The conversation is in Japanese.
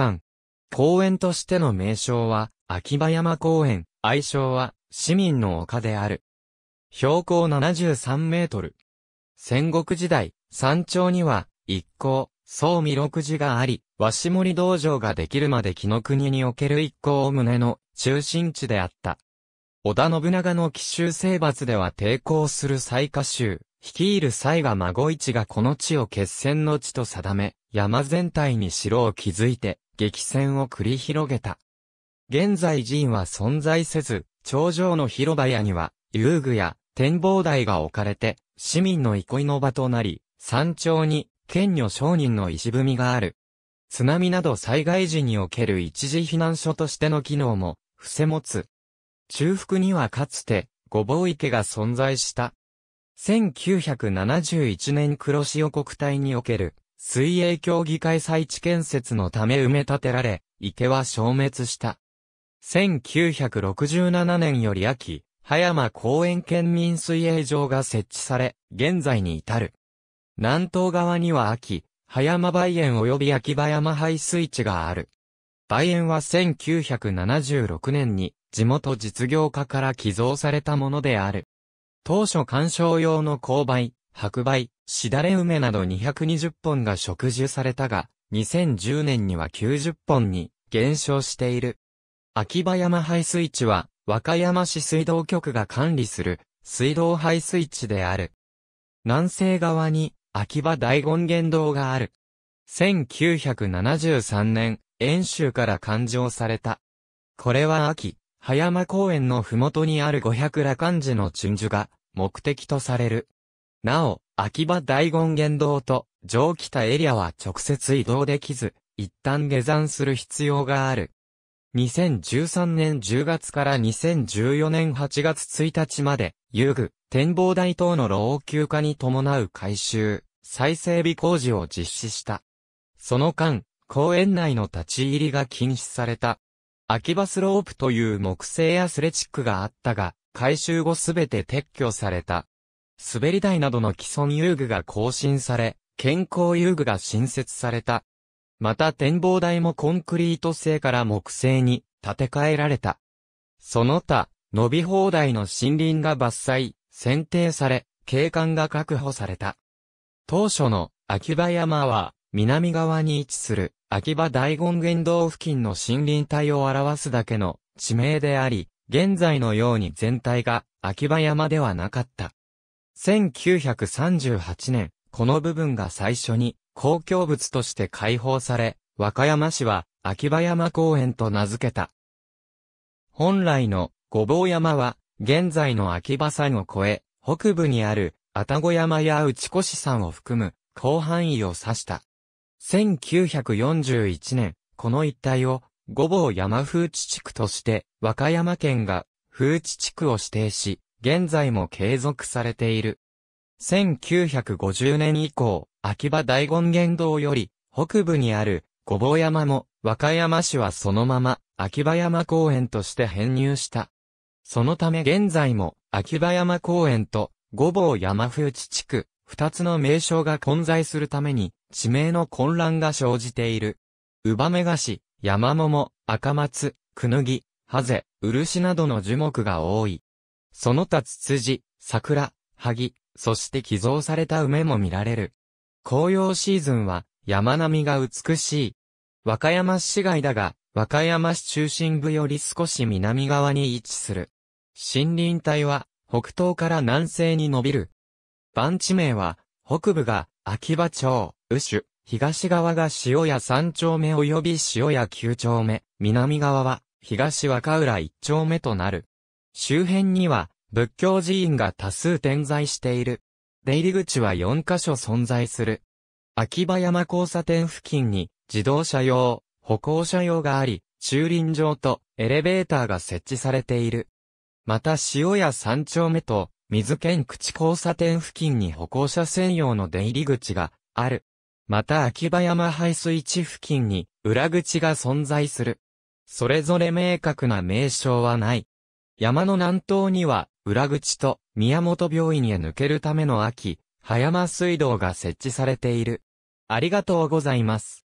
般。公園としての名称は、秋葉山公園、愛称は、市民の丘である。標高73メートル。戦国時代、山頂には、一行、総見六寺があり、鷲森道場ができるまで木の国における一行を胸の中心地であった。織田信長の奇襲征伐では抵抗する最下衆、率いる西賀孫一がこの地を決戦の地と定め、山全体に城を築いて、激戦を繰り広げた。現在寺院は存在せず、頂上の広場屋には、遊具や展望台が置かれて、市民の憩いの場となり、山頂に、県女商人の石踏みがある。津波など災害時における一時避難所としての機能も、伏せ持つ。中腹にはかつて、ごぼう池が存在した。1971年黒潮国体における水泳競技開催地建設のため埋め立てられ、池は消滅した。1967年より秋、葉山公園県民水泳場が設置され、現在に至る。南東側には秋、葉山梅園及び秋葉山排水地がある。梅園は1976年に地元実業家から寄贈されたものである。当初観賞用の勾配、白梅、しだれ梅など220本が植樹されたが、2010年には90本に減少している。秋葉山排水地は、和歌山市水道局が管理する水道排水地である。南西側に秋葉大権現堂がある。1973年、遠州から勘定された。これは秋、葉山公園のふもとにある五百羅漢寺の鎮守が目的とされる。なお、秋葉大権現堂と上北エリアは直接移動できず、一旦下山する必要がある。2013年10月から2014年8月1日まで、遊具、展望台等の老朽化に伴う改修、再整備工事を実施した。その間、公園内の立ち入りが禁止された。秋葉スロープという木製アスレチックがあったが、改修後すべて撤去された。滑り台などの既存遊具が更新され、健康遊具が新設された。また展望台もコンクリート製から木製に建て替えられた。その他、伸び放題の森林が伐採、剪定され、景観が確保された。当初の秋葉山は南側に位置する秋葉大権現道付近の森林帯を表すだけの地名であり、現在のように全体が秋葉山ではなかった。1938年、この部分が最初に公共物として開放され、和歌山市は秋葉山公園と名付けた。本来の五坊山は、現在の秋葉山を越え、北部にある、愛宕山や内越山を含む、広範囲を指した。1941年、この一帯を、五坊山風地地区として、和歌山県が、風地地区を指定し、現在も継続されている。1950年以降、秋葉大権現道より、北部にある、五坊山も、和歌山市はそのまま、秋葉山公園として編入した。そのため現在も、秋葉山公園と、五坊山風地地区、二つの名称が混在するために、地名の混乱が生じている。うばめガシ、山桃、赤松、くぬぎ、ハゼ、漆などの樹木が多い。その他ツツジ、桜、萩、そして寄贈された梅も見られる。紅葉シーズンは山並みが美しい。和歌山市街だが、和歌山市中心部より少し南側に位置する。森林帯は北東から南西に伸びる。番地名は北部が秋葉町、宇主、東側が塩屋三丁目及び塩屋九丁目、南側は東和歌浦一丁目となる。周辺には仏教寺院が多数点在している。出入り口は4カ所存在する。秋葉山交差点付近に自動車用、歩行者用があり、駐輪場とエレベーターが設置されている。また塩屋三丁目と水県口交差点付近に歩行者専用の出入り口がある。また秋葉山排水地付近に裏口が存在する。それぞれ明確な名称はない。山の南東には、裏口と宮本病院へ抜けるための秋、葉山水道が設置されている。ありがとうございます。